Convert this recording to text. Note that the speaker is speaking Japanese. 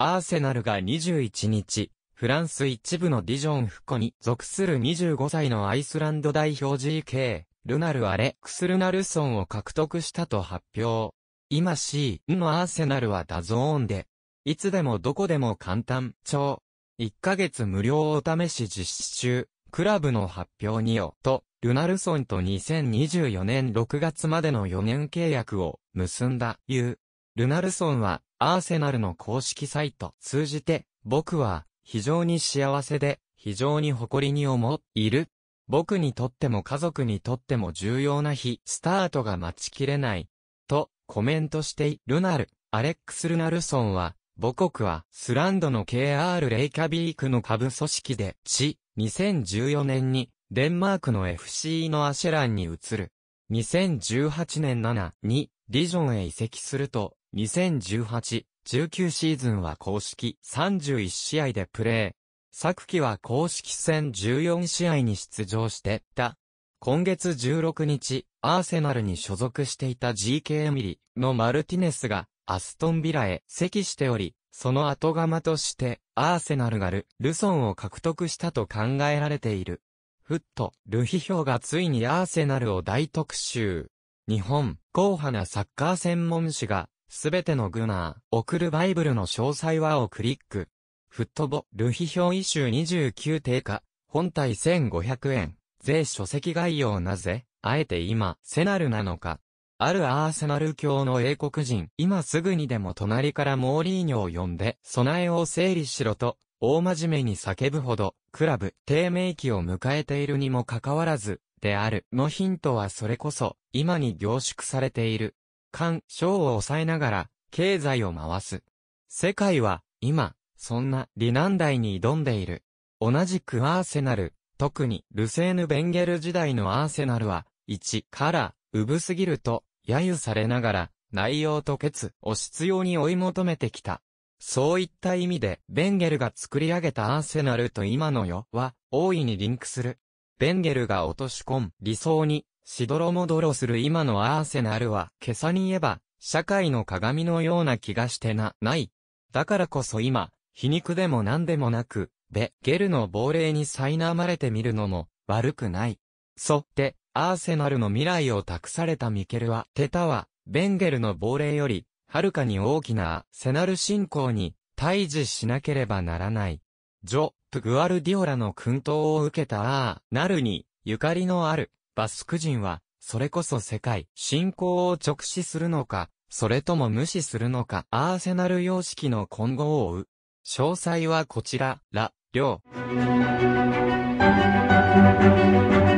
アーセナルが21日、フランス一部のディジョンフコに属する25歳のアイスランド代表 GK、ルナル・アレックス・ルナルソンを獲得したと発表。今 C のアーセナルはダゾーンで、いつでもどこでも簡単、超、1ヶ月無料お試し実施中、クラブの発表によ、と、ルナルソンと2024年6月までの4年契約を結んだ、いう。ルナルソンは、アーセナルの公式サイト通じて、僕は、非常に幸せで、非常に誇りに思っている。僕にとっても家族にとっても重要な日、スタートが待ちきれない。と、コメントしていルナル、アレックス・ルナルソンは、母国は、スランドの KR レイカビークの下部組織で、地、2014年に、デンマークの f c のアシェランに移る。2018年7に、リジョンへ移籍すると、2018、19シーズンは公式31試合でプレー。昨季は公式戦14試合に出場してた。今月16日、アーセナルに所属していた GK エミリのマルティネスがアストンビラへ席しており、その後釜としてアーセナルがル・ルソンを獲得したと考えられている。フット、ルヒヒョウがついにアーセナルを大特集。日本、硬派なサッカー専門誌がすべてのグナー、送るバイブルの詳細はをクリック。フットボ、ルョンイシュー29定価、本体1500円、税書籍概要なぜ、あえて今、セナルなのか。あるアーセナル教の英国人、今すぐにでも隣からモーリーニョを呼んで、備えを整理しろと、大真面目に叫ぶほど、クラブ、低迷期を迎えているにもかかわらず、である、のヒントはそれこそ、今に凝縮されている。官、商を抑えながら、経済を回す。世界は、今、そんな、理難題に挑んでいる。同じくアーセナル、特に、ルセーヌ・ベンゲル時代のアーセナルは、1から、うぶすぎると、揶揄されながら、内容とツを必要に追い求めてきた。そういった意味で、ベンゲルが作り上げたアーセナルと今の世は、大いにリンクする。ベンゲルが落とし込む理想に、しどろもどろする今のアーセナルは、今朝に言えば、社会の鏡のような気がしてな、ない。だからこそ今、皮肉でも何でもなく、ベ、ゲルの亡霊に苛まれてみるのも、悪くない。そって、アーセナルの未来を託されたミケルは、テタは、ベンゲルの亡霊より、はるかに大きなアーセナル信仰に、対峙しなければならない。ジョ、プグアルディオラの訓導を受けたアー、ナルに、ゆかりのある、バスク人は、それこそ世界、信仰を直視するのか、それとも無視するのか、アーセナル様式の今後を追う。詳細はこちら、ラ、リョウ。